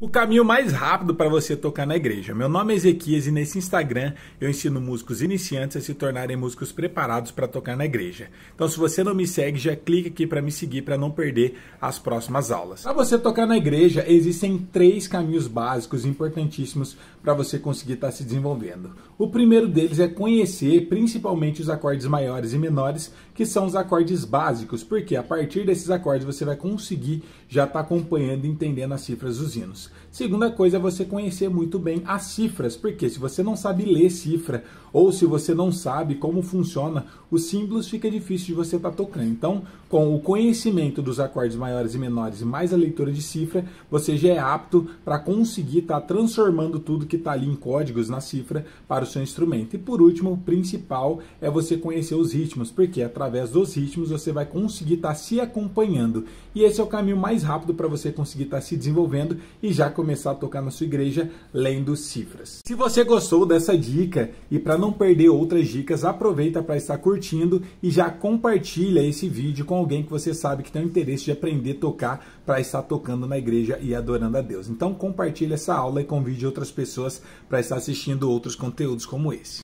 O caminho mais rápido para você tocar na igreja. Meu nome é Ezequias e nesse Instagram eu ensino músicos iniciantes a se tornarem músicos preparados para tocar na igreja. Então, se você não me segue, já clica aqui para me seguir para não perder as próximas aulas. Para você tocar na igreja, existem três caminhos básicos importantíssimos para você conseguir estar tá se desenvolvendo. O primeiro deles é conhecer principalmente os acordes maiores e menores, que são os acordes básicos, porque a partir desses acordes você vai conseguir já estar tá acompanhando e entendendo as cifras dos hinos. Segunda coisa é você conhecer muito bem as cifras, porque se você não sabe ler cifra ou se você não sabe como funciona os símbolos, fica difícil de você estar tá tocando. Então, com o conhecimento dos acordes maiores e menores e mais a leitura de cifra, você já é apto para conseguir estar tá transformando tudo que está ali em códigos na cifra para o seu instrumento. E por último, o principal é você conhecer os ritmos, porque através dos ritmos você vai conseguir estar tá se acompanhando. E esse é o caminho mais rápido para você conseguir estar tá se desenvolvendo e já começar a tocar na sua igreja lendo cifras. Se você gostou dessa dica e para não perder outras dicas, aproveita para estar curtindo e já compartilha esse vídeo com alguém que você sabe que tem o interesse de aprender a tocar para estar tocando na igreja e adorando a Deus. Então compartilha essa aula e convide outras pessoas para estar assistindo outros conteúdos como esse.